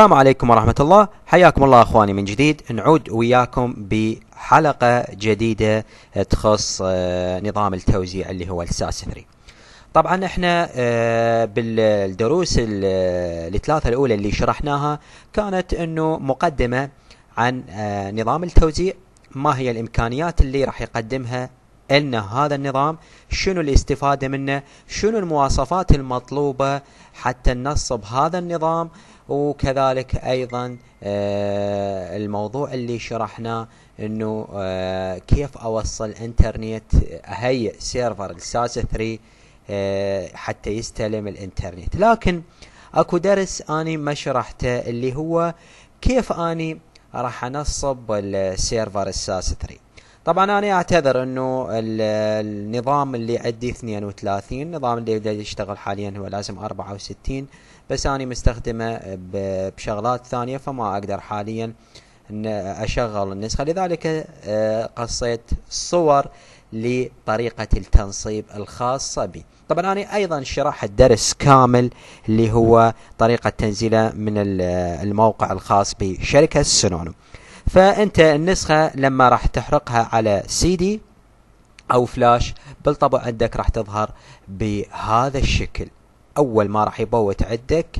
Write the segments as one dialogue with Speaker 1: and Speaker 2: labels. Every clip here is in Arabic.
Speaker 1: السلام عليكم ورحمة الله حياكم الله أخواني من جديد نعود وياكم بحلقة جديدة تخص آه، نظام التوزيع اللي هو الساس 3 طبعا احنا آه، بالدروس آه، الثلاثة الأولى اللي شرحناها كانت أنه مقدمة عن نظام التوزيع ما هي الإمكانيات اللي راح يقدمها لنا هذا النظام شنو الاستفادة منه شنو المواصفات المطلوبة حتى ننصب هذا النظام وكذلك ايضا آه، الموضوع اللي شرحناه انه آه، كيف اوصل انترنت اهيئ سيرفر لساسا آه، 3 حتى يستلم الانترنت لكن اكو درس اني ما شرحته اللي هو كيف اني راح انصب السيرفر الساس 3 طبعا انا اعتذر انه النظام اللي عندي 32 النظام اللي بدي يشتغل حاليا هو لازم 64 بس انا مستخدمه بشغلات ثانيه فما اقدر حاليا ان اشغل النسخه لذلك آه، قصيت صور لطريقة التنصيب الخاصة بي طبعا أنا أيضا شرحت درس كامل اللي هو طريقة تنزيله من الموقع الخاص بشركة سنونو فأنت النسخة لما راح تحرقها على سي دي أو فلاش بالطبع عندك راح تظهر بهذا الشكل أول ما راح يبوت عندك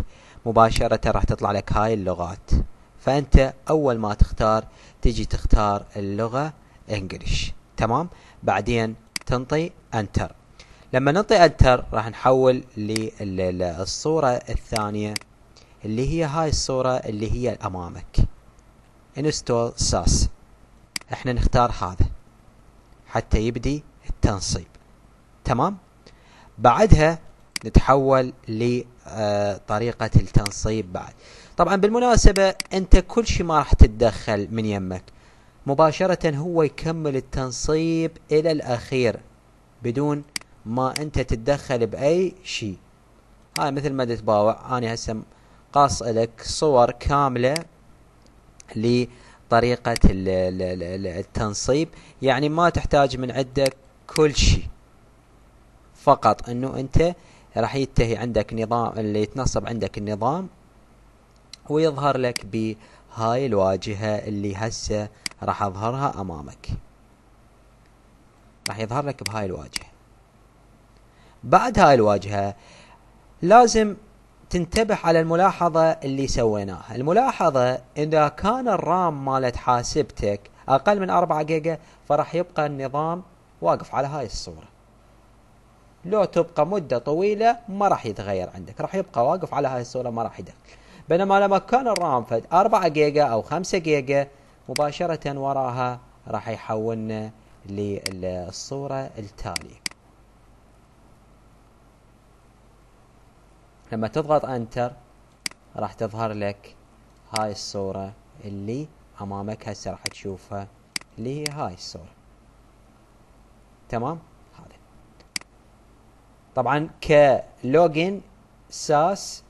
Speaker 1: مباشرة راح تطلع لك هاي اللغات فأنت أول ما تختار تجي تختار اللغة انجلش تمام بعدين تنطي انتر لما ننطي انتر راح نحول للصورة الثانية اللي هي هاي الصورة اللي هي امامك انستول ساس احنا نختار هذا حتى يبدي التنصيب تمام بعدها نتحول لطريقة آه، التنصيب بعد طبعا بالمناسبة انت كل شيء ما راح تتدخل من يمك مباشرة هو يكمل التنصيب الى الاخير بدون ما انت تتدخل باي شيء هاي مثل ما تتباوع انا هسه قاص لك صور كاملة لطريقة التنصيب يعني ما تحتاج من عندك كل شيء فقط انه انت راح ينتهي عندك نظام اللي يتنصب عندك النظام ويظهر لك بهاي الواجهة اللي هسه راح اظهرها امامك راح يظهر لك بهاي الواجهة بعد هاي الواجهة لازم تنتبه على الملاحظة اللي سويناها الملاحظة إذا كان الرام مالت حاسبتك أقل من 4 جيجا فراح يبقى النظام واقف على هاي الصورة لو تبقى مدة طويلة ما راح يتغير عندك راح يبقى واقف على هاي الصورة ما راح يدخل بينما لما كان الرام فد 4 جيجا أو 5 جيجا مباشرة وراها راح يحولنا للصورة التالية لما تضغط انتر راح تظهر لك هاي الصورة اللي امامك هسه راح تشوفها اللي هي هاي الصورة تمام هذا طبعا كلوجن ساس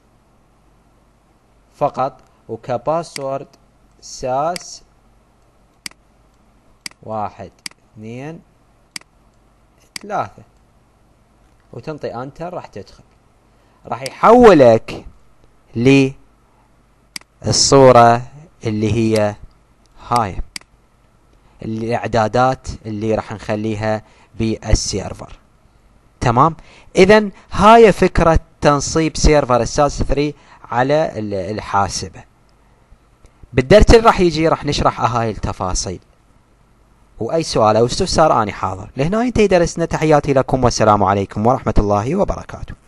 Speaker 1: فقط وكباسورد ساس واحد اثنين ثلاثة وتنطي انتر راح تدخل راح يحولك للصورة اللي هي هاي الاعدادات اللي راح نخليها بالسيرفر تمام اذا هاي فكرة تنصيب سيرفر الساس 3 على الحاسبة بالدرس اللي راح يجي راح نشرح هاي التفاصيل واي سؤال او استفسار اني حاضر لهنا انتهي درسنا تحياتي لكم والسلام عليكم ورحمة الله وبركاته